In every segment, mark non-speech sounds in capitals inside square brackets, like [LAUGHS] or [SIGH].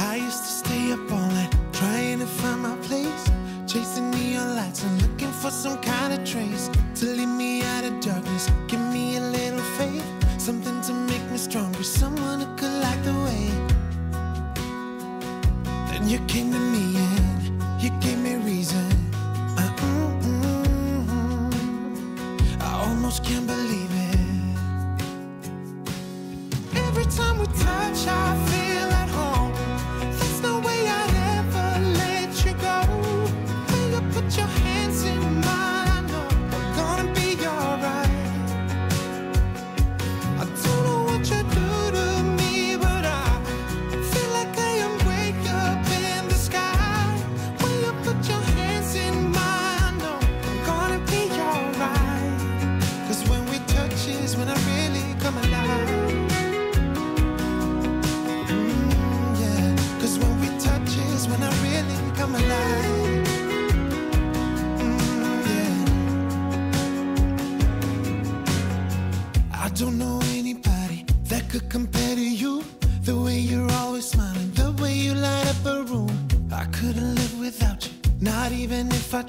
I used to stay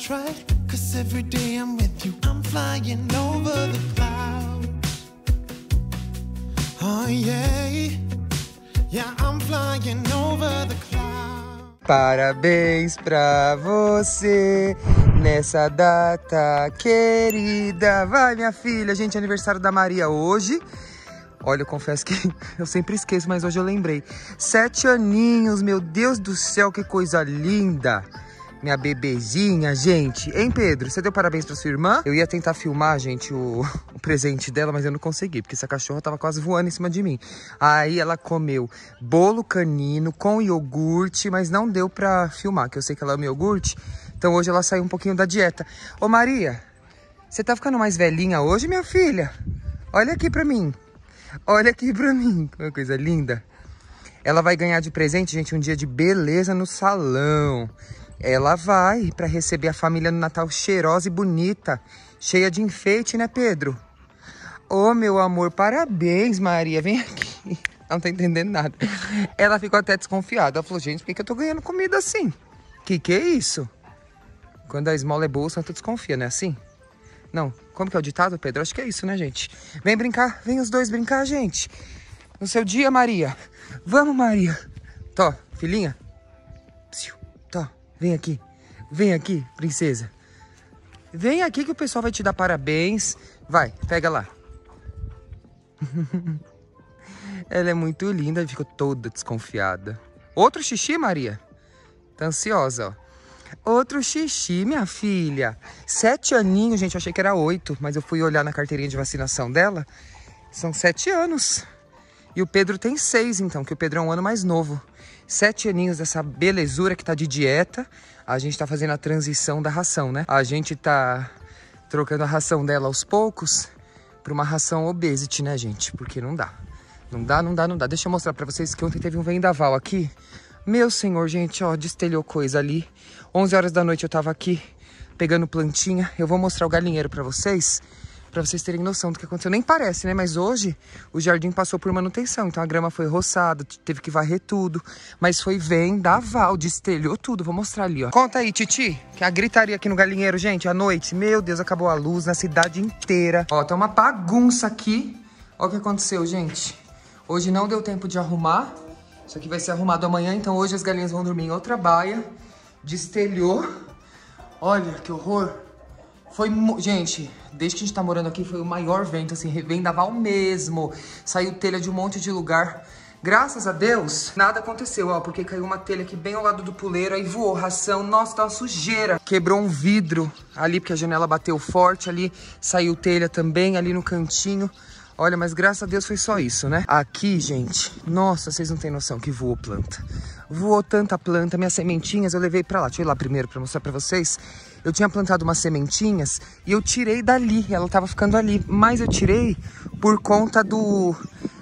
try. Cause every day I'm with you, I'm flying over the clouds. Oh yeah, yeah, I'm flying over the clouds. Parabéns pra você nessa data querida. Vai, minha filha, gente, é aniversário da Maria hoje. Olha, eu confesso que [LAUGHS] eu sempre esqueço, mas hoje eu lembrei. Sete aninhos, meu Deus do céu, que coisa linda! Minha bebezinha, gente. Hein, Pedro? Você deu parabéns pra sua irmã? Eu ia tentar filmar, gente, o, [LAUGHS] o presente dela, mas eu não consegui, porque essa cachorra tava quase voando em cima de mim. Aí ela comeu bolo canino com iogurte, mas não deu pra filmar, que eu sei que ela ama iogurte. Então hoje ela saiu um pouquinho da dieta. Ô, Maria, você tá ficando mais velhinha hoje, minha filha? Olha aqui pra mim. Olha aqui pra mim. Uma [LAUGHS] coisa linda. Ela vai ganhar de presente, gente, um dia de beleza no salão. Ela vai para receber a família no Natal cheirosa e bonita, cheia de enfeite, né, Pedro? Ô, oh, meu amor, parabéns, Maria. Vem aqui. [LAUGHS] Não tá entendendo nada. Ela ficou até desconfiada. Ela falou, gente, por que, que eu tô ganhando comida assim? Que que é isso? Quando a esmola é boa, tu desconfia, não é assim? Não, como que é o ditado, Pedro? Acho que é isso, né, gente? Vem brincar, vem os dois brincar, gente. No seu dia, Maria. Vamos, Maria. Tô, filhinha, Vem aqui. Vem aqui, princesa. Vem aqui que o pessoal vai te dar parabéns. Vai, pega lá. [LAUGHS] Ela é muito linda, ficou toda desconfiada. Outro xixi, Maria? Tá ansiosa, ó. Outro xixi, minha filha. Sete aninhos, gente, eu achei que era oito, mas eu fui olhar na carteirinha de vacinação dela. São sete anos. E o Pedro tem seis, então, que o Pedro é um ano mais novo sete aninhos dessa belezura que tá de dieta, a gente tá fazendo a transição da ração, né? A gente tá trocando a ração dela aos poucos para uma ração obesity, né, gente? Porque não dá. Não dá, não dá, não dá. Deixa eu mostrar para vocês que ontem teve um vendaval aqui. Meu senhor, gente, ó, destelhou coisa ali. 11 horas da noite eu tava aqui pegando plantinha. Eu vou mostrar o galinheiro para vocês. Para vocês terem noção do que aconteceu. Nem parece, né? Mas hoje o jardim passou por manutenção. Então a grama foi roçada, teve que varrer tudo. Mas foi vendaval, destelhou tudo. Vou mostrar ali, ó. Conta aí, Titi, que é a gritaria aqui no galinheiro, gente, à noite. Meu Deus, acabou a luz na cidade inteira. Ó, tá uma bagunça aqui. Olha o que aconteceu, gente. Hoje não deu tempo de arrumar. Isso aqui vai ser arrumado amanhã, então hoje as galinhas vão dormir em outra baia. Destelhou. Olha que horror. Foi, gente, desde que a gente tá morando aqui, foi o maior vento, assim, revendaval mesmo. Saiu telha de um monte de lugar. Graças a Deus, nada aconteceu, ó, porque caiu uma telha aqui bem ao lado do puleiro, aí voou ração, nossa, tá uma sujeira. Quebrou um vidro ali, porque a janela bateu forte ali, saiu telha também ali no cantinho. Olha, mas graças a Deus foi só isso, né? Aqui, gente, nossa, vocês não têm noção que voou planta. Voou tanta planta, minhas sementinhas eu levei pra lá. Deixa eu ir lá primeiro pra mostrar pra vocês eu tinha plantado umas sementinhas e eu tirei dali, ela estava ficando ali, mas eu tirei por conta do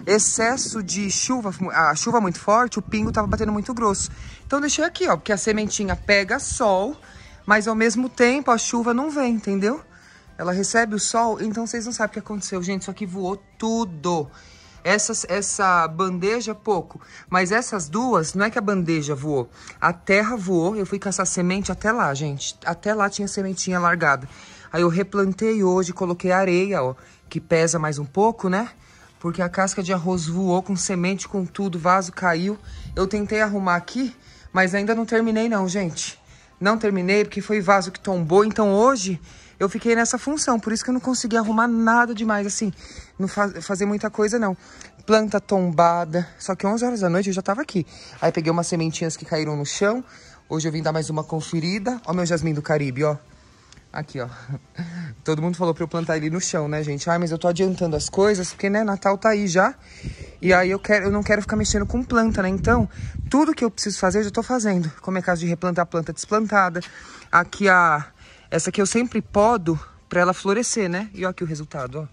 excesso de chuva, a chuva muito forte, o pingo estava batendo muito grosso. Então deixei aqui, ó, porque a sementinha pega sol, mas ao mesmo tempo a chuva não vem, entendeu? Ela recebe o sol, então vocês não sabem o que aconteceu, gente, isso aqui voou tudo essa essa bandeja, pouco. Mas essas duas, não é que a bandeja voou. A terra voou, eu fui caçar semente até lá, gente. Até lá tinha sementinha largada. Aí eu replantei hoje, coloquei areia, ó, que pesa mais um pouco, né? Porque a casca de arroz voou com semente, com tudo, vaso caiu. Eu tentei arrumar aqui, mas ainda não terminei não, gente. Não terminei porque foi vaso que tombou, então hoje eu fiquei nessa função, por isso que eu não consegui arrumar nada demais, assim, não faz, fazer muita coisa, não. Planta tombada, só que 11 horas da noite eu já tava aqui. Aí peguei umas sementinhas que caíram no chão, hoje eu vim dar mais uma conferida. Ó meu jasmim do Caribe, ó. Aqui, ó. [LAUGHS] Todo mundo falou pra eu plantar ele no chão, né, gente? Ai, mas eu tô adiantando as coisas, porque, né, Natal tá aí já. E aí eu, quero, eu não quero ficar mexendo com planta, né? Então, tudo que eu preciso fazer, eu já tô fazendo. Como é caso de replantar a planta desplantada. Aqui a essa aqui eu sempre podo para ela florescer, né? E olha aqui o resultado, ó.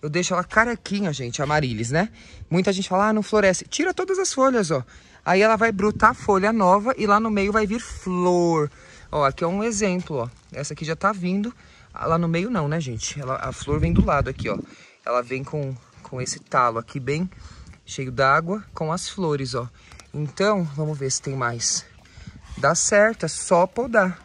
Eu deixo ela carequinha, gente, amarilis, né? Muita gente fala, ah, não floresce. Tira todas as folhas, ó. Aí ela vai brotar folha nova e lá no meio vai vir flor. Ó, aqui é um exemplo, ó. Essa aqui já tá vindo. Lá no meio não, né, gente? Ela, a flor vem do lado aqui, ó. Ela vem com, com esse talo aqui bem cheio d'água com as flores, ó. Então, vamos ver se tem mais. Dá certo, é só podar.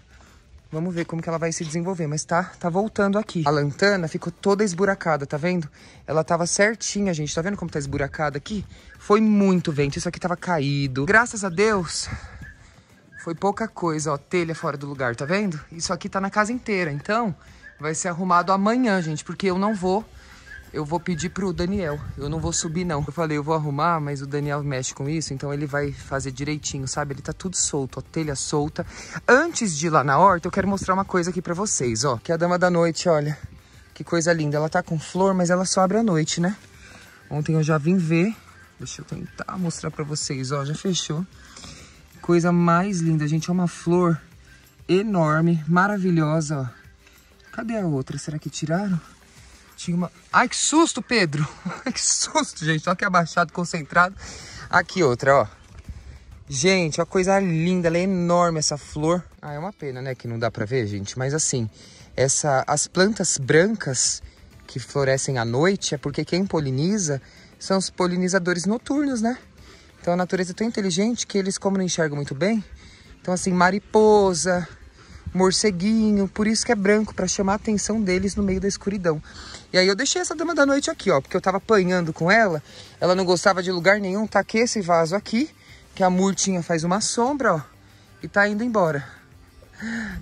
Vamos ver como que ela vai se desenvolver, mas tá, tá voltando aqui. A lantana ficou toda esburacada, tá vendo? Ela tava certinha, gente, tá vendo como tá esburacada aqui? Foi muito vento, isso aqui tava caído. Graças a Deus, foi pouca coisa, ó, telha fora do lugar, tá vendo? Isso aqui tá na casa inteira, então vai ser arrumado amanhã, gente, porque eu não vou eu vou pedir pro Daniel. Eu não vou subir, não. Eu falei, eu vou arrumar, mas o Daniel mexe com isso, então ele vai fazer direitinho, sabe? Ele tá tudo solto, a telha solta. Antes de ir lá na horta, eu quero mostrar uma coisa aqui pra vocês, ó. Que é a dama da noite, olha. Que coisa linda. Ela tá com flor, mas ela só abre à noite, né? Ontem eu já vim ver. Deixa eu tentar mostrar pra vocês, ó. Já fechou. Coisa mais linda, gente. É uma flor enorme, maravilhosa, ó. Cadê a outra? Será que tiraram? tinha uma... Ai, que susto, Pedro! [LAUGHS] que susto, gente! Só que abaixado, concentrado. Aqui outra, ó. Gente, uma coisa linda, ela é enorme essa flor. Ah, é uma pena, né, que não dá pra ver, gente. Mas assim, essa, as plantas brancas que florescem à noite é porque quem poliniza são os polinizadores noturnos, né? Então a natureza é tão inteligente que eles, como não enxergam muito bem, então assim, mariposa, morceguinho, por isso que é branco, para chamar a atenção deles no meio da escuridão. E aí eu deixei essa dama da noite aqui, ó, porque eu tava apanhando com ela, ela não gostava de lugar nenhum, tá aqui esse vaso aqui, que a murtinha faz uma sombra, ó, e tá indo embora.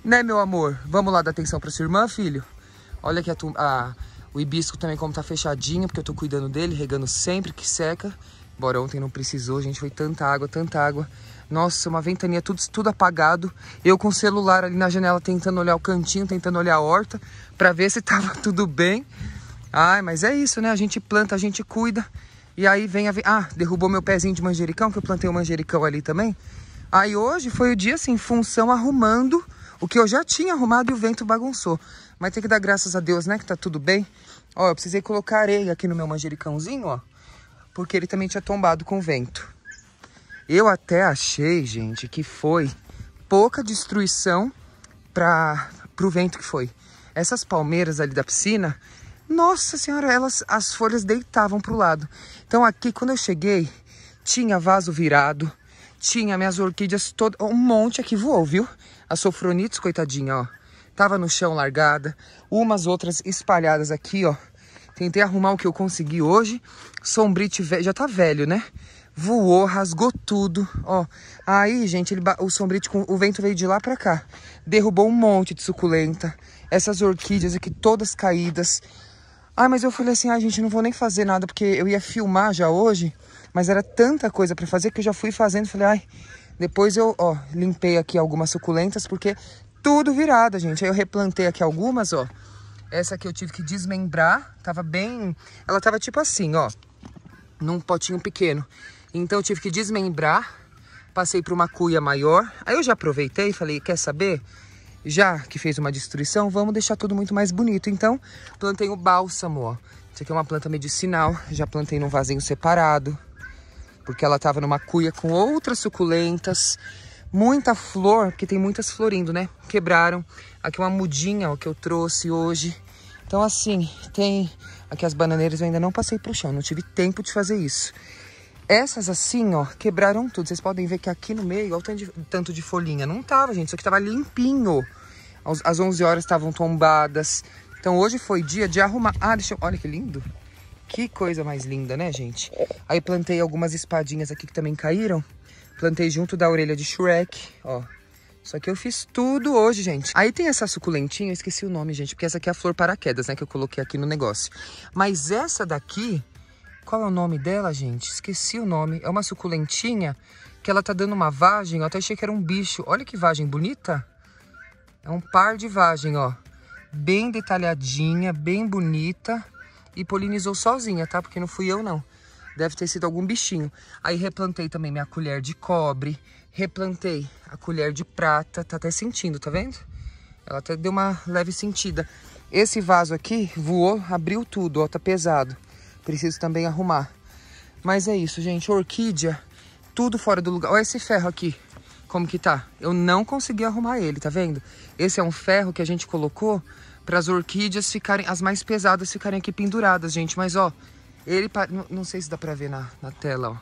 Né, meu amor? Vamos lá dar atenção pra sua irmã, filho? Olha aqui a, a, o hibisco também como tá fechadinho, porque eu tô cuidando dele, regando sempre que seca. Embora ontem não precisou, gente, foi tanta água, tanta água. Nossa, uma ventania, tudo, tudo apagado. Eu com o celular ali na janela tentando olhar o cantinho, tentando olhar a horta, para ver se [LAUGHS] tava tudo bem. Ai, mas é isso, né? A gente planta, a gente cuida. E aí vem a. Ah, derrubou meu pezinho de manjericão, que eu plantei o um manjericão ali também. Aí hoje foi o dia assim, função arrumando o que eu já tinha arrumado e o vento bagunçou. Mas tem que dar graças a Deus, né? Que tá tudo bem. Ó, eu precisei colocar areia aqui no meu manjericãozinho, ó. Porque ele também tinha tombado com o vento. Eu até achei, gente, que foi pouca destruição para o vento que foi. Essas palmeiras ali da piscina, nossa senhora, elas, as folhas deitavam para o lado. Então aqui, quando eu cheguei, tinha vaso virado, tinha minhas orquídeas todas, um monte aqui voou, viu? A sofronites, coitadinha, ó, tava no chão largada, umas outras espalhadas aqui, ó. Tentei arrumar o que eu consegui hoje, sombrite velho, já tá velho, né? voou, rasgou tudo, ó. Aí, gente, ele, o sombrite, o vento veio de lá pra cá. Derrubou um monte de suculenta. Essas orquídeas aqui todas caídas. Ah, mas eu falei assim, ah, gente, não vou nem fazer nada, porque eu ia filmar já hoje, mas era tanta coisa pra fazer que eu já fui fazendo. Falei, ai, depois eu, ó, limpei aqui algumas suculentas, porque tudo virada, gente. Aí eu replantei aqui algumas, ó. Essa aqui eu tive que desmembrar, tava bem... Ela tava tipo assim, ó, num potinho pequeno. Então eu tive que desmembrar, passei para uma cuia maior. Aí eu já aproveitei e falei, quer saber? Já que fez uma destruição, vamos deixar tudo muito mais bonito. Então plantei o bálsamo, ó. Isso aqui é uma planta medicinal, já plantei num vasinho separado. Porque ela estava numa cuia com outras suculentas muita flor, porque tem muitas florindo, né? Quebraram. Aqui é uma mudinha ó, que eu trouxe hoje. Então, assim, tem... Aqui as bananeiras eu ainda não passei pro chão, não tive tempo de fazer isso. Essas assim, ó, quebraram tudo. Vocês podem ver que aqui no meio, olha o tanto de, tanto de folhinha. Não tava, gente. Isso aqui tava limpinho. As, as 11 horas estavam tombadas. Então hoje foi dia de arrumar. Ah, deixa eu... Olha que lindo. Que coisa mais linda, né, gente? Aí plantei algumas espadinhas aqui que também caíram. Plantei junto da orelha de Shrek, ó. Só que eu fiz tudo hoje, gente. Aí tem essa suculentinha, eu esqueci o nome, gente, porque essa aqui é a flor paraquedas, né, que eu coloquei aqui no negócio. Mas essa daqui, qual é o nome dela, gente? Esqueci o nome. É uma suculentinha que ela tá dando uma vagem. Eu até achei que era um bicho. Olha que vagem bonita. É um par de vagem, ó. Bem detalhadinha, bem bonita. E polinizou sozinha, tá? Porque não fui eu, não. Deve ter sido algum bichinho. Aí replantei também minha colher de cobre. Replantei a colher de prata. Tá até sentindo, tá vendo? Ela até deu uma leve sentida. Esse vaso aqui voou, abriu tudo, ó. Tá pesado. Preciso também arrumar. Mas é isso, gente. Orquídea, tudo fora do lugar. Olha esse ferro aqui, como que tá. Eu não consegui arrumar ele, tá vendo? Esse é um ferro que a gente colocou para as orquídeas ficarem, as mais pesadas ficarem aqui penduradas, gente. Mas, ó, ele, não sei se dá para ver na, na tela, ó.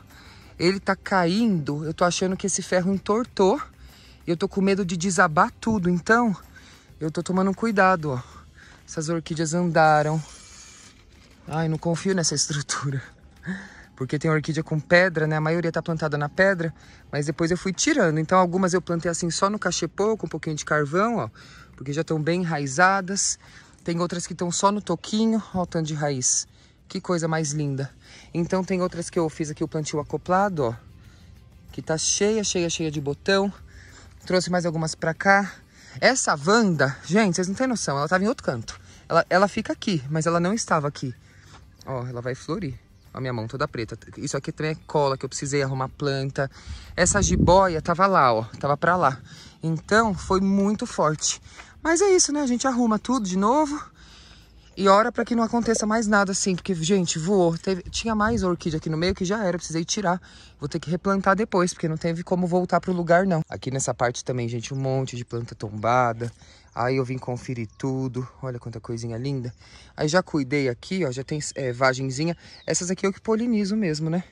Ele tá caindo, eu tô achando que esse ferro entortou. E eu tô com medo de desabar tudo, então eu tô tomando cuidado, ó. Essas orquídeas andaram. Ai, não confio nessa estrutura. Porque tem orquídea com pedra, né? A maioria tá plantada na pedra, mas depois eu fui tirando. Então algumas eu plantei assim só no cachepô, com um pouquinho de carvão, ó. Porque já estão bem enraizadas. Tem outras que estão só no toquinho, ó o tanto de raiz. Que coisa mais linda. Então tem outras que eu fiz aqui o plantio acoplado, ó. Que tá cheia, cheia, cheia de botão. Trouxe mais algumas pra cá. Essa vanda, gente, vocês não têm noção, ela tava em outro canto. Ela, ela fica aqui, mas ela não estava aqui. Ó, ela vai florir. Ó, minha mão toda preta. Isso aqui também é cola que eu precisei arrumar planta. Essa jiboia tava lá, ó. Tava pra lá. Então, foi muito forte. Mas é isso, né? A gente arruma tudo de novo. E ora para que não aconteça mais nada assim, porque, gente, voou. Teve, tinha mais orquídea aqui no meio que já era, precisei tirar. Vou ter que replantar depois, porque não teve como voltar pro lugar, não. Aqui nessa parte também, gente, um monte de planta tombada. Aí eu vim conferir tudo. Olha quanta coisinha linda. Aí já cuidei aqui, ó, já tem é, vagenzinha. Essas aqui eu que polinizo mesmo, né?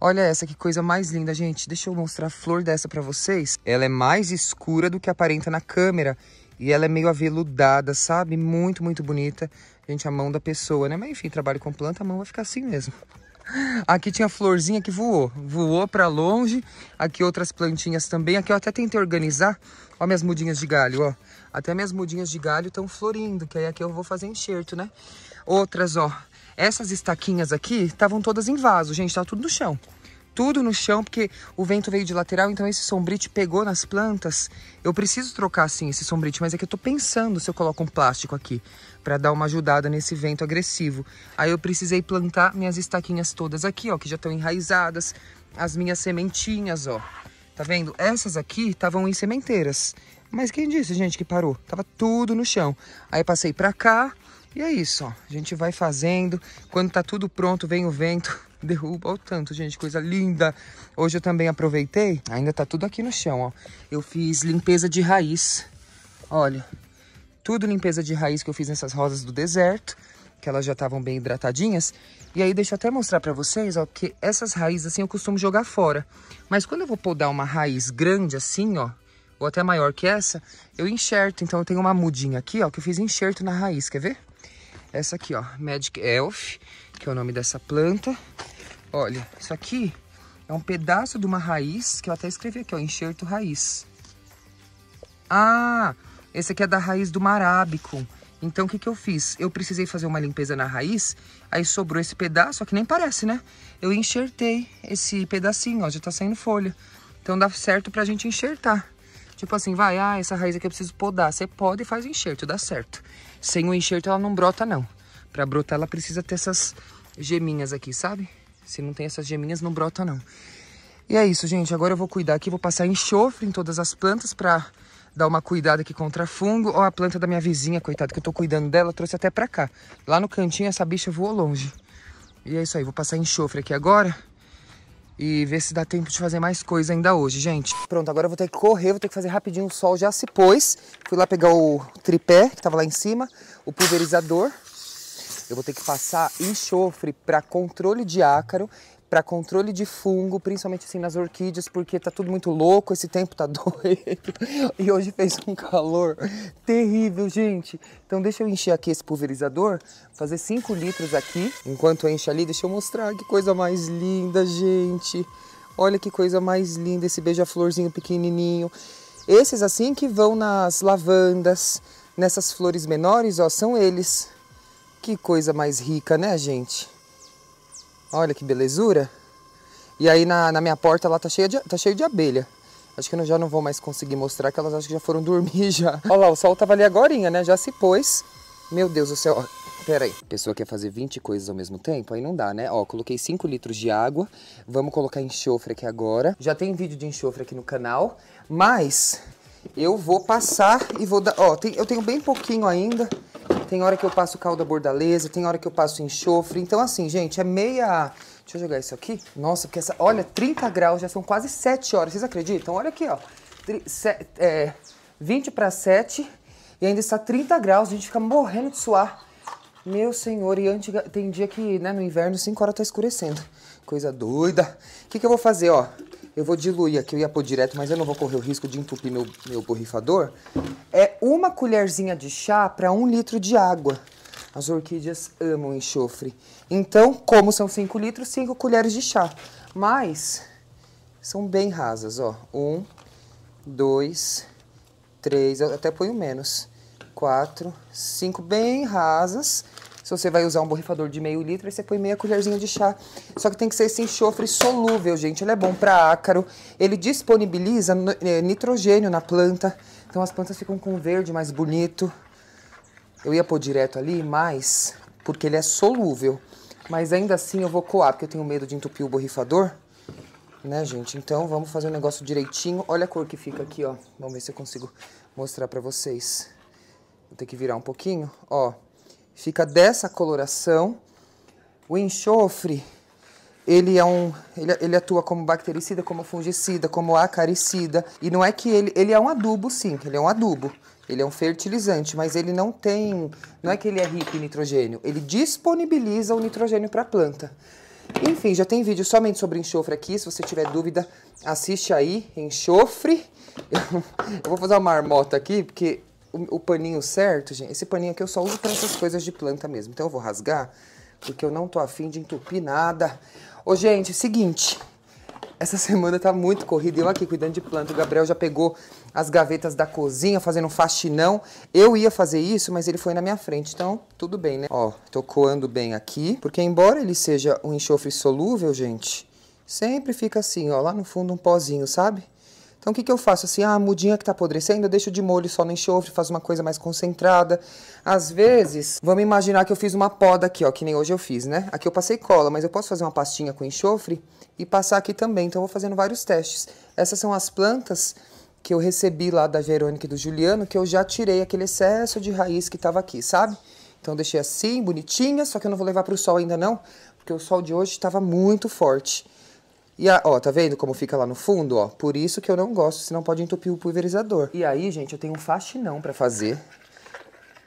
Olha essa, que coisa mais linda, gente. Deixa eu mostrar a flor dessa para vocês. Ela é mais escura do que aparenta na câmera. E ela é meio aveludada, sabe? Muito, muito bonita. Gente, a mão da pessoa, né? Mas enfim, trabalho com planta, a mão vai ficar assim mesmo. [LAUGHS] Aqui tinha florzinha que voou, voou para longe. Aqui outras plantinhas também. Aqui eu até tentei organizar. Ó minhas mudinhas de galho, ó. Até minhas mudinhas de galho estão florindo, que aí aqui eu vou fazer enxerto, né? Outras, ó. Essas estaquinhas aqui estavam todas em vaso, gente, tá tudo no chão tudo no chão, porque o vento veio de lateral, então esse sombrite pegou nas plantas. Eu preciso trocar, sim, esse sombrite, mas é que eu tô pensando se eu coloco um plástico aqui para dar uma ajudada nesse vento agressivo. Aí eu precisei plantar minhas estaquinhas todas aqui, ó, que já estão enraizadas, as minhas sementinhas, ó. Tá vendo? Essas aqui estavam em sementeiras. Mas quem disse, gente, que parou? Tava tudo no chão. Aí passei para cá e é isso, ó. A gente vai fazendo. Quando tá tudo pronto, vem o vento derruba o tanto, gente. Coisa linda. Hoje eu também aproveitei. Ainda tá tudo aqui no chão, ó. Eu fiz limpeza de raiz. Olha, tudo limpeza de raiz que eu fiz nessas rosas do deserto. Que elas já estavam bem hidratadinhas. E aí, deixa eu até mostrar pra vocês, ó. Que essas raízes, assim, eu costumo jogar fora. Mas quando eu vou podar uma raiz grande, assim, ó ou até maior que essa, eu enxerto. Então, eu tenho uma mudinha aqui, ó, que eu fiz enxerto na raiz, quer ver? Essa aqui, ó, Magic Elf, que é o nome dessa planta. Olha, isso aqui é um pedaço de uma raiz que eu até escrevi aqui, ó, enxerto raiz. Ah, esse aqui é da raiz do marábico. Então, o que, que eu fiz? Eu precisei fazer uma limpeza na raiz, aí sobrou esse pedaço, ó, que nem parece, né? Eu enxertei esse pedacinho, ó, já tá saindo folha. Então, dá certo pra gente enxertar. Tipo assim, vai, ah, essa raiz aqui eu preciso podar. Você pode e faz enxerto, dá certo. Sem o enxerto, ela não brota, não. Pra brotar, ela precisa ter essas geminhas aqui, sabe? Se não tem essas geminhas, não brota não. E é isso, gente. Agora eu vou cuidar aqui, vou passar enxofre em todas as plantas para dar uma cuidada aqui contra fungo. Ó, a planta da minha vizinha, coitada, que eu tô cuidando dela, trouxe até pra cá. Lá no cantinho, essa bicha voou longe. E é isso aí, vou passar enxofre aqui agora e ver se dá tempo de fazer mais coisa ainda hoje, gente. Pronto, agora eu vou ter que correr, vou ter que fazer rapidinho, o sol já se pôs. Fui lá pegar o tripé que tava lá em cima, o pulverizador eu vou ter que passar enxofre para controle de ácaro, para controle de fungo, principalmente assim nas orquídeas, porque tá tudo muito louco, esse tempo tá [LAUGHS] doido. E hoje fez um calor terrível, gente. Então deixa eu encher aqui esse pulverizador, fazer 5 litros aqui. Enquanto enche ali, deixa eu mostrar que coisa mais linda, gente. Olha que coisa mais linda esse beija-florzinho pequenininho. Esses assim que vão nas lavandas, nessas flores menores, ó, são eles. Que coisa mais rica, né, gente? Olha que belezura. E aí na, na minha porta lá tá cheia de, tá cheio de abelha. Acho que eu já não vou mais conseguir mostrar que elas acho que já foram [LAUGHS] dormir já. Olha lá, o sol tava ali agorinha, né? Já se pôs. Meu Deus do céu. Pera aí. Pessoa quer fazer 20 coisas ao mesmo tempo? Aí não dá, né? Ó, coloquei 5 litros de água. Vamos colocar enxofre aqui agora. Já tem vídeo de enxofre aqui no canal. Mas eu vou passar e vou dar... Ó, tem, eu tenho bem pouquinho ainda tem hora que eu passo calda bordaleza, tem hora que eu passo enxofre. Então, assim, gente, é meia... Deixa eu jogar isso aqui. Nossa, porque essa... Olha, 30 graus, já são quase 7 horas. Vocês acreditam? Olha aqui, ó. Se... É... 20 para 7 e ainda está 30 graus. A gente fica morrendo de suar. Meu senhor, e antiga. tem dia que, né, no inverno, 5 horas tá escurecendo. Coisa doida. O que, que eu vou fazer, ó? eu vou diluir aqui, eu ia pôr direto, mas eu não vou correr o risco de entupir meu, meu borrifador, é uma colherzinha de chá para um litro de água. As orquídeas amam enxofre. Então, como são 5 litros, 5 colheres de chá. Mas, são bem rasas, ó. 1, 2, 3, até ponho menos. 4, 5, bem rasas. Se você vai usar um borrifador de meio litro, aí você põe meia colherzinha de chá. Só que tem que ser esse enxofre solúvel, gente. Ele é bom para ácaro, ele disponibiliza é, nitrogênio na planta. Então as plantas ficam com verde mais bonito. Eu ia pôr direto ali, mas porque ele é solúvel. Mas ainda assim eu vou coar, porque eu tenho medo de entupir o borrifador. Né, gente? Então vamos fazer o negócio direitinho. Olha a cor que fica aqui, ó. Vamos ver se eu consigo mostrar pra vocês. Vou ter que virar um pouquinho, ó fica dessa coloração. O enxofre, ele é um, ele, ele atua como bactericida, como fungicida, como acaricida, e não é que ele, ele é um adubo sim, ele é um adubo. Ele é um fertilizante, mas ele não tem, não é que ele é rico em nitrogênio, ele disponibiliza o nitrogênio para a planta. Enfim, já tem vídeo somente sobre enxofre aqui. Se você tiver dúvida, assiste aí. Enxofre. [LAUGHS] Eu vou fazer uma marmota aqui, porque o, o paninho certo, gente, esse paninho aqui eu só uso para essas coisas de planta mesmo. Então eu vou rasgar, porque eu não tô afim de entupir nada. Ô, gente, seguinte, essa [LAUGHS] semana tá muito corrida. Eu aqui cuidando de planta. O Gabriel já pegou as gavetas da cozinha, fazendo faxinão. Eu ia fazer isso, mas ele foi na minha frente. Então, tudo bem, né? Ó, tô coando bem aqui. Porque embora ele seja um enxofre solúvel, gente, sempre fica assim, ó, lá no fundo um pozinho, sabe? Então o que, que eu faço? Assim, ah, a mudinha que tá apodrecendo, eu deixo de molho só no enxofre, faço uma coisa mais concentrada. Às vezes, vamos imaginar que eu fiz uma poda aqui, ó, que nem hoje eu fiz, né? Aqui eu passei cola, mas eu posso fazer uma pastinha com enxofre e passar aqui também. Então eu vou fazendo vários testes. Essas são as plantas que eu recebi lá da Verônica e do Juliano, que eu já tirei aquele excesso de raiz que estava aqui, sabe? Então deixei assim, bonitinha, só que eu não vou levar para o sol ainda não, porque o sol de hoje estava muito forte. E a, ó, tá vendo como fica lá no fundo, ó? Por isso que eu não gosto, senão pode entupir o pulverizador. E aí, gente, eu tenho um faxinão para fazer.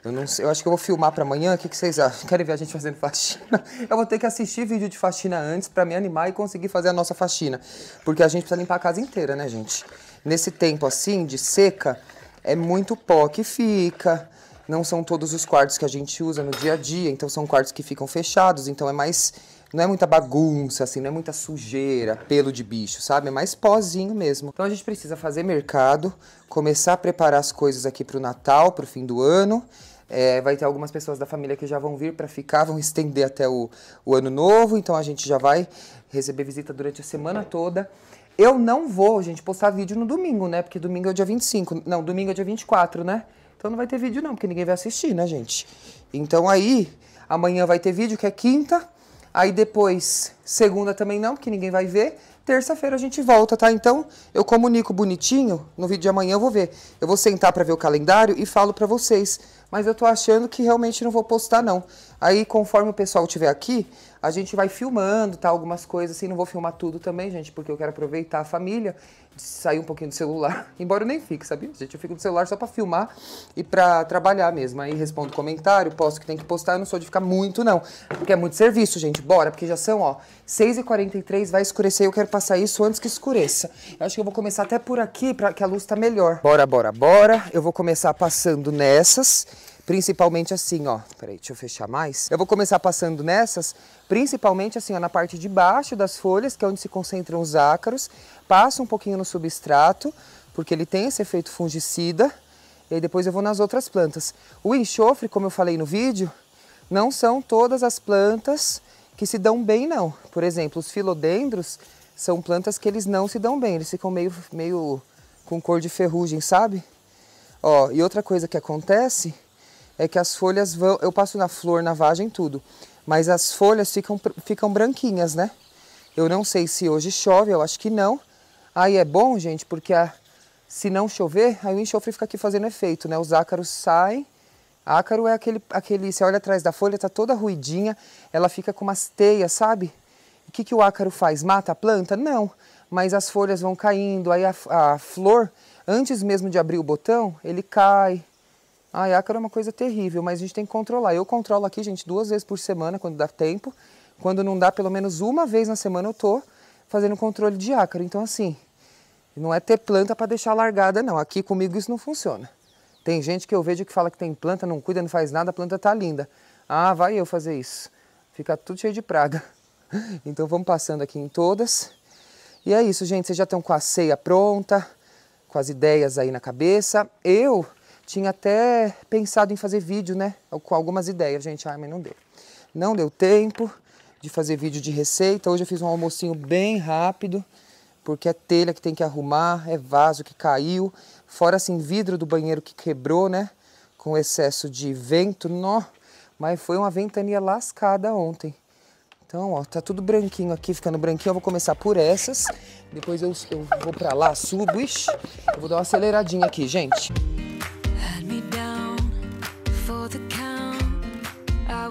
Eu não sei, eu acho que eu vou filmar para amanhã. O que, que vocês acham? [LAUGHS] Querem ver a gente fazendo faxina? Eu vou ter que assistir vídeo de faxina antes para me animar e conseguir fazer a nossa faxina. Porque a gente precisa limpar a casa inteira, né, gente? Nesse tempo assim, de seca, é muito pó que fica. Não são todos os quartos que a gente usa no dia a dia, então são quartos que ficam fechados, então é mais não é muita bagunça, assim, não é muita sujeira, pelo de bicho, sabe? É mais pozinho mesmo. Então a gente precisa fazer mercado, começar a preparar as coisas aqui pro Natal, pro fim do ano. É, vai ter algumas pessoas da família que já vão vir para ficar, vão estender até o, o ano novo, então a gente já vai receber visita durante a semana toda. Eu não vou, gente, postar vídeo no domingo, né? Porque domingo é o dia 25. Não, domingo é dia 24, né? Então não vai ter vídeo, não, porque ninguém vai assistir, né, gente? Então aí, amanhã vai ter vídeo, que é quinta. Aí depois, segunda também não, porque ninguém vai ver. Terça-feira a gente volta, tá? Então, eu comunico bonitinho, no vídeo de amanhã eu vou ver. Eu vou sentar para ver o calendário e falo para vocês. Mas eu tô achando que realmente não vou postar não. Aí, conforme o pessoal estiver aqui, a gente vai filmando, tá? Algumas coisas assim, não vou filmar tudo também, gente, porque eu quero aproveitar a família, sair um pouquinho do celular, [LAUGHS] embora eu nem fique, sabia? Gente, eu fico no celular só para filmar e para trabalhar mesmo. Aí respondo comentário, posto que tem que postar, eu não sou de ficar muito, não. Porque é muito serviço, gente. Bora, porque já são, ó, 6h43, vai escurecer, eu quero passar isso antes que escureça. Eu acho que eu vou começar até por aqui, para que a luz tá melhor. Bora, bora, bora. Eu vou começar passando nessas. Principalmente assim, ó. Peraí, deixa eu fechar mais. Eu vou começar passando nessas, principalmente assim, ó, na parte de baixo das folhas, que é onde se concentram os ácaros. Passo um pouquinho no substrato, porque ele tem esse efeito fungicida. E aí depois eu vou nas outras plantas. O enxofre, como eu falei no vídeo, não são todas as plantas que se dão bem, não. Por exemplo, os filodendros são plantas que eles não se dão bem, eles ficam meio, meio com cor de ferrugem, sabe? Ó, e outra coisa que acontece é que as folhas vão. Eu passo na flor, na vagem, tudo. Mas as folhas ficam, ficam branquinhas, né? Eu não sei se hoje chove, eu acho que não. Aí é bom, gente, porque a, se não chover, aí o enxofre fica aqui fazendo efeito, né? Os ácaros saem. Ácaro é aquele, aquele. Você olha atrás da folha, tá toda ruidinha, ela fica com umas teias, sabe? O que, que o ácaro faz? Mata a planta? Não. Mas as folhas vão caindo, aí a, a flor, antes mesmo de abrir o botão, ele cai, ah, ácaro é uma coisa terrível, mas a gente tem que controlar. Eu controlo aqui, gente, duas vezes por semana, quando dá tempo. Quando não dá, pelo menos uma vez na semana eu tô fazendo controle de ácaro. Então, assim, não é ter planta para deixar largada, não. Aqui comigo isso não funciona. Tem gente que eu vejo que fala que tem planta, não cuida, não faz nada, a planta tá linda. Ah, vai eu fazer isso. Fica tudo cheio de praga. [LAUGHS] Então vamos passando aqui em todas. E é isso, gente. Vocês já estão com a ceia pronta, com as ideias aí na cabeça. Eu tinha até pensado em fazer vídeo, né? Com algumas ideias, gente. Ai, mas não deu. Não deu tempo de fazer vídeo de receita. Hoje eu fiz um almocinho bem rápido, porque é telha que tem que arrumar, é vaso que caiu, fora assim vidro do banheiro que quebrou, né? Com excesso de vento, nó. Mas foi uma ventania lascada ontem. Então, ó, tá tudo branquinho aqui, ficando branquinho. Eu vou começar por essas. Depois eu, eu vou pra lá, subo. Ixi, eu vou dar uma aceleradinha aqui, gente.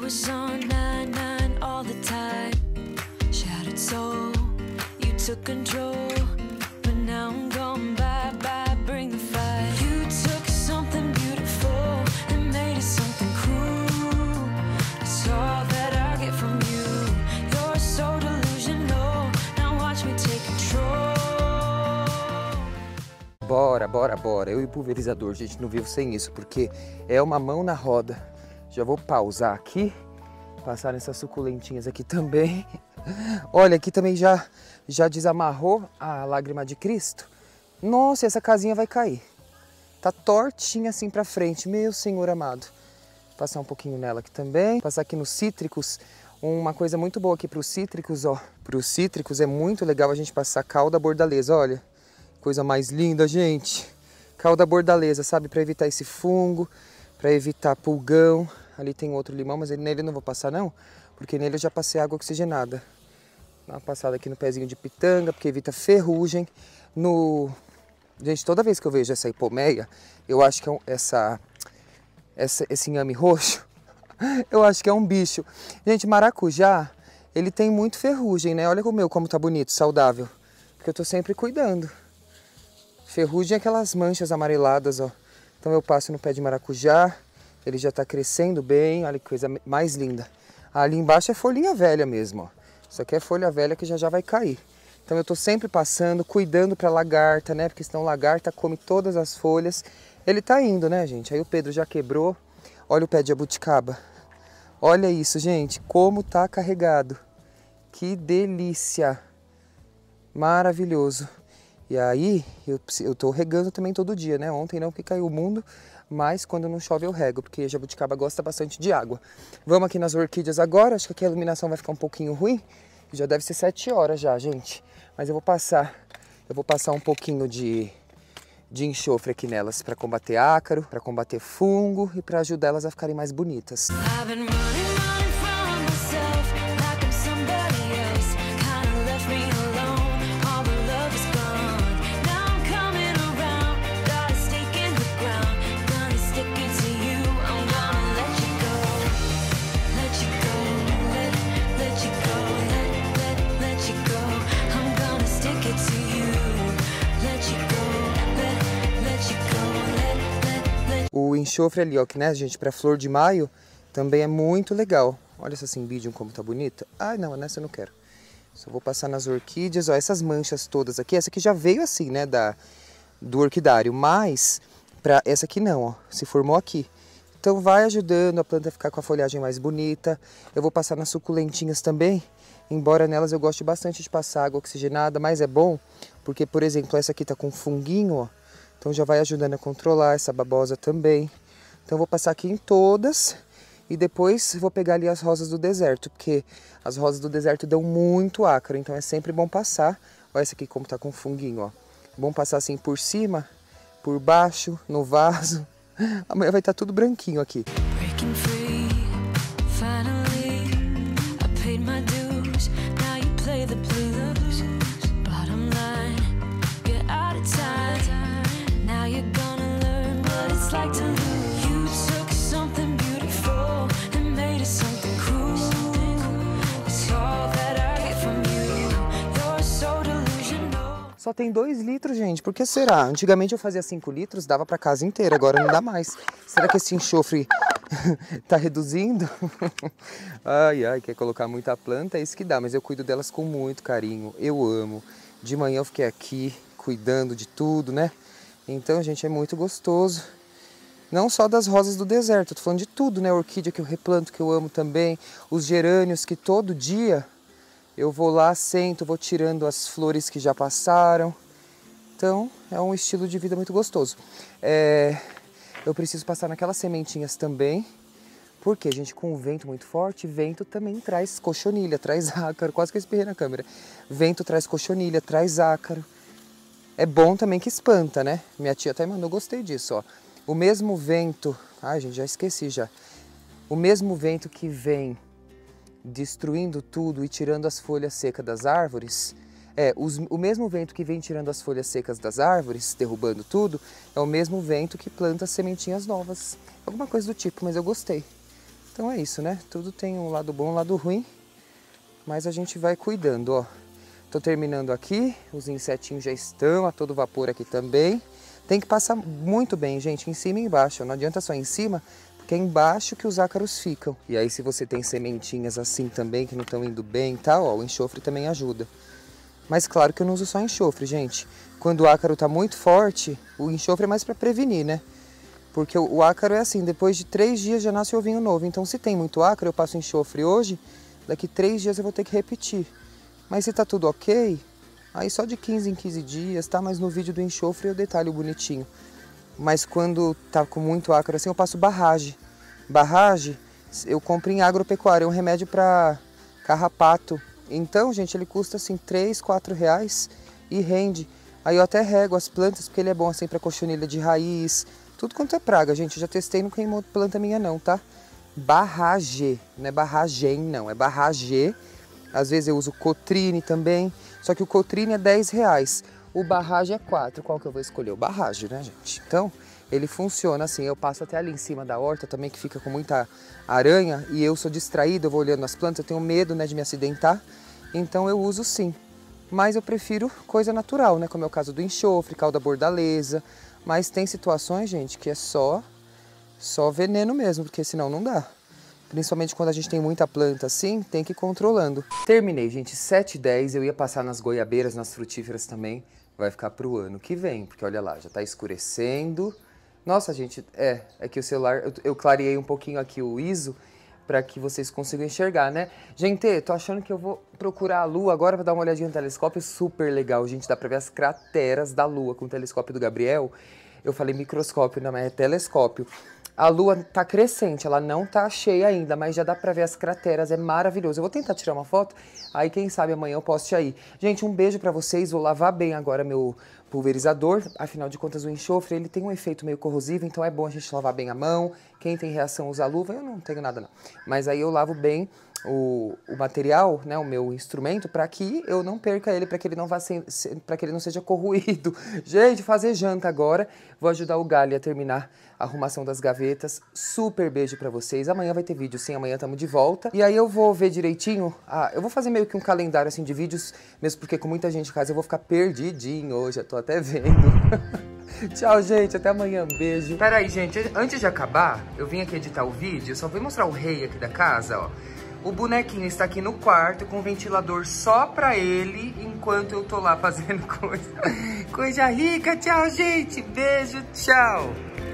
was on 9 all the time. Shattered soul, you took control. But now I'm gone bye bye, bring the fire. You took something beautiful and made it something all that I get from you. You're so delusional. Now watch me take control. Bora, bora, bora. Eu e pulverizador, gente, não vivo sem isso, porque é uma mão na roda já vou pausar aqui, passar nessas suculentinhas aqui também. [LAUGHS] Olha, aqui também já, já desamarrou a lágrima de Cristo. Nossa, essa casinha vai cair. Tá tortinha assim para frente, meu Senhor amado. Vou passar um pouquinho nela aqui também. Vou passar aqui nos cítricos, uma coisa muito boa aqui para os cítricos, ó. Para os cítricos é muito legal a gente passar calda bordaleza, olha. Coisa mais linda, gente. Calda bordaleza, sabe? Para evitar esse fungo, para evitar pulgão. Ali tem outro limão, mas nele eu não vou passar não, porque nele eu já passei água oxigenada. Dá uma passada aqui no pezinho de pitanga, porque evita ferrugem. No... Gente, toda vez que eu vejo essa hipomeia, eu acho que é um, essa, essa, esse inhame roxo, [LAUGHS] eu acho que é um bicho. Gente, maracujá, ele tem muito ferrugem, né? Olha o meu como tá bonito, saudável. Porque eu tô sempre cuidando. Ferrugem é aquelas manchas amareladas, ó. Então eu passo no pé de maracujá, ele já está crescendo bem, olha que coisa mais linda. Ali embaixo é folhinha velha mesmo, ó. Isso aqui é folha velha que já já vai cair. Então eu estou sempre passando, cuidando para lagarta, né? Porque senão lagarta come todas as folhas. Ele está indo, né, gente? Aí o Pedro já quebrou. Olha o pé de abuticaba. Olha isso, gente, como tá carregado. Que delícia. Maravilhoso. E aí eu, eu tô regando também todo dia, né? Ontem não, porque caiu o mundo, mas quando não chove eu rego, porque jabuticaba gosta bastante de água. Vamos aqui nas orquídeas agora, acho que aqui a iluminação vai ficar um pouquinho ruim. Já deve ser 7 horas já, gente. Mas eu vou passar, eu vou passar um pouquinho de, de enxofre aqui nelas para combater ácaro, para combater fungo e para ajudar elas a ficarem mais bonitas. I've enxofre ali, ó, que né, gente, para flor de maio também é muito legal. Olha essa Cymbidium como tá bonita. Ai, não, nessa eu não quero. Só vou passar nas orquídeas, ó, essas manchas todas aqui. Essa aqui já veio assim, né, da, do orquidário, mas para essa aqui não, ó, se formou aqui. Então vai ajudando a planta a ficar com a folhagem mais bonita. Eu vou passar nas suculentinhas também, embora nelas eu goste bastante de passar água oxigenada, mas é bom porque, por exemplo, essa aqui tá com funguinho, ó, então já vai ajudando a controlar essa babosa também. Então eu vou passar aqui em todas e depois vou pegar ali as rosas do deserto, porque as rosas do deserto dão muito ácaro, então é sempre bom passar. Olha essa aqui como tá com funguinho, ó. bom passar assim por cima, por baixo, no vaso. [LAUGHS] Amanhã vai estar tá tudo branquinho aqui. Breaking free. Só tem dois litros, gente. Por que será? Antigamente eu fazia cinco litros, dava para casa inteira, agora não dá mais. Será que esse enxofre [LAUGHS] tá reduzindo? [LAUGHS] ai, ai, quer colocar muita planta, é isso que dá, mas eu cuido delas com muito carinho. Eu amo. De manhã eu fiquei aqui cuidando de tudo, né? Então, gente, é muito gostoso. Não só das rosas do deserto, tô falando de tudo, né? orquídea que eu replanto, que eu amo também, os gerânios que todo dia eu vou lá, sento, vou tirando as flores que já passaram. Então é um estilo de vida muito gostoso. É, eu preciso passar naquelas sementinhas também, porque a gente com o vento muito forte, vento também traz cochonilha, traz ácaro. Quase que eu espirrei na câmera. Vento traz cochonilha, traz ácaro. É bom também que espanta, né? Minha tia até mandou, gostei disso, ó. O mesmo vento, ai gente, já esqueci já. O mesmo vento que vem destruindo tudo e tirando as folhas secas das árvores, é, os, o mesmo vento que vem tirando as folhas secas das árvores, derrubando tudo, é o mesmo vento que planta sementinhas novas. Alguma coisa do tipo, mas eu gostei. Então é isso, né? Tudo tem um lado bom, um lado ruim, mas a gente vai cuidando, ó. Tô terminando aqui, os insetinhos já estão a todo vapor aqui também. Tem que passar muito bem, gente, em cima e embaixo. Não adianta só em cima, que é embaixo que os ácaros ficam. E aí se você tem sementinhas assim também que não estão indo bem e tal, o enxofre também ajuda. Mas claro que eu não uso só enxofre, gente. Quando o ácaro está muito forte, o enxofre é mais para prevenir, né? Porque o ácaro é assim, depois de três dias já nasce ovinho novo. Então se tem muito ácaro, eu passo enxofre hoje, daqui três dias eu vou ter que repetir. Mas se tá tudo ok, aí só de 15 em 15 dias, tá? Mas no vídeo do enxofre eu detalho bonitinho mas quando tá com muito ácaro assim, eu passo barragem. Barragem eu compro em agropecuária, é um remédio para carrapato. Então, gente, ele custa assim 3, 4 reais e rende. Aí eu até rego as plantas, porque ele é bom assim para cochonilha de raiz, tudo quanto é praga, gente. Eu já testei, não queimou planta minha não, tá? Barragem, não é barragem não, é barragem. Às vezes eu uso cotrine também, só que o cotrine é 10 reais. O barragem é 4. Qual que eu vou escolher? O barragem, né, gente? Então, ele funciona assim. Eu passo até ali em cima da horta também, que fica com muita aranha. E eu sou distraído, eu vou olhando as plantas. Eu tenho medo né, de me acidentar. Então, eu uso sim. Mas eu prefiro coisa natural, né? Como é o caso do enxofre, calda bordaleza. Mas tem situações, gente, que é só, só veneno mesmo, porque senão não dá principalmente quando a gente tem muita planta assim, tem que ir controlando. Terminei, gente, 7 e 10, eu ia passar nas goiabeiras, nas frutíferas também, vai ficar para o ano que vem, porque olha lá, já está escurecendo. Nossa, gente, é, é que o celular, eu, eu clareei um pouquinho aqui o ISO para que vocês consigam enxergar, né? Gente, tô achando que eu vou procurar a Lua agora para dar uma olhadinha no telescópio, super legal, gente, dá para ver as crateras da Lua com o telescópio do Gabriel. Eu falei microscópio, não, mas é telescópio. A lua está crescente, ela não está cheia ainda, mas já dá para ver as crateras, é maravilhoso. Eu vou tentar tirar uma foto, aí quem sabe amanhã eu poste aí. Gente, um beijo para vocês, vou lavar bem agora meu pulverizador, afinal de contas o enxofre, ele tem um efeito meio corrosivo, então é bom a gente lavar bem a mão. Quem tem reação usa luva, eu não tenho nada não. Mas aí eu lavo bem o, o material, né, o meu instrumento, para que eu não perca ele, para que ele não vá para que ele não seja corroído. [LAUGHS] Gente, fazer janta agora. Vou ajudar o Gali a terminar a arrumação das gavetas. Super beijo para vocês. Amanhã vai ter vídeo, sim, amanhã estamos de volta. E aí eu vou ver direitinho. Ah, eu vou fazer meio que um calendário assim de vídeos, mesmo porque com muita gente em casa eu vou ficar perdidinho hoje, eu tô até vendo. [LAUGHS] Tchau, gente. Até amanhã. Um beijo. Peraí, gente. Antes de acabar, eu vim aqui editar o vídeo. Só vou mostrar o rei aqui da casa, ó. O bonequinho está aqui no quarto com ventilador só pra ele, enquanto eu tô lá fazendo [LAUGHS] coisa. Coisa rica, tchau, gente. Beijo, tchau.